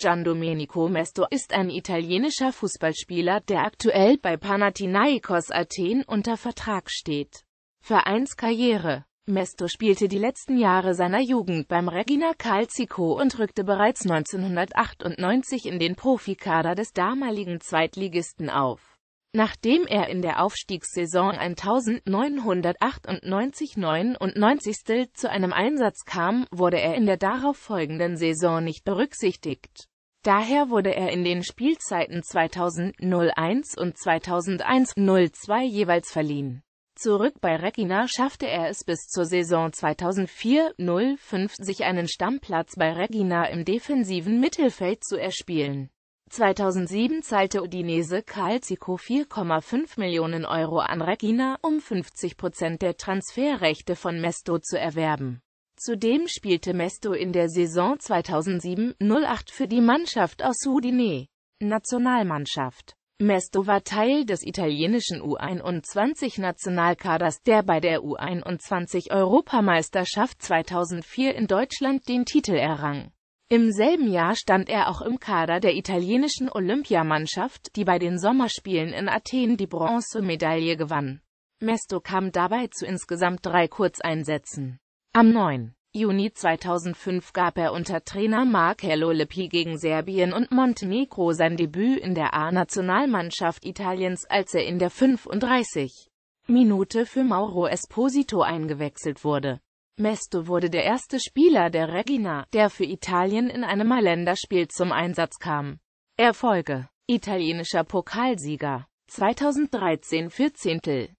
Giandomenico Mesto ist ein italienischer Fußballspieler, der aktuell bei Panathinaikos Athen unter Vertrag steht. Vereinskarriere Mesto spielte die letzten Jahre seiner Jugend beim Regina Calcico und rückte bereits 1998 in den Profikader des damaligen Zweitligisten auf. Nachdem er in der Aufstiegssaison 1998-99 zu einem Einsatz kam, wurde er in der darauffolgenden Saison nicht berücksichtigt. Daher wurde er in den Spielzeiten 2001 und 2001-02 jeweils verliehen. Zurück bei Regina schaffte er es bis zur Saison 2004-05 sich einen Stammplatz bei Regina im defensiven Mittelfeld zu erspielen. 2007 zahlte Udinese Calcico 4,5 Millionen Euro an Regina, um 50 Prozent der Transferrechte von Mesto zu erwerben. Zudem spielte Mesto in der Saison 2007/08 für die Mannschaft aus Udine. Nationalmannschaft Mesto war Teil des italienischen U21-Nationalkaders, der bei der U21-Europameisterschaft 2004 in Deutschland den Titel errang. Im selben Jahr stand er auch im Kader der italienischen Olympiamannschaft, die bei den Sommerspielen in Athen die Bronzemedaille gewann. Mesto kam dabei zu insgesamt drei Kurzeinsätzen. Am 9. Juni 2005 gab er unter Trainer Marcello Lippi gegen Serbien und Montenegro sein Debüt in der A-Nationalmannschaft Italiens, als er in der 35. Minute für Mauro Esposito eingewechselt wurde. Mesto wurde der erste Spieler der Regina, der für Italien in einem Länderspiel zum Einsatz kam. Erfolge Italienischer Pokalsieger 2013 14.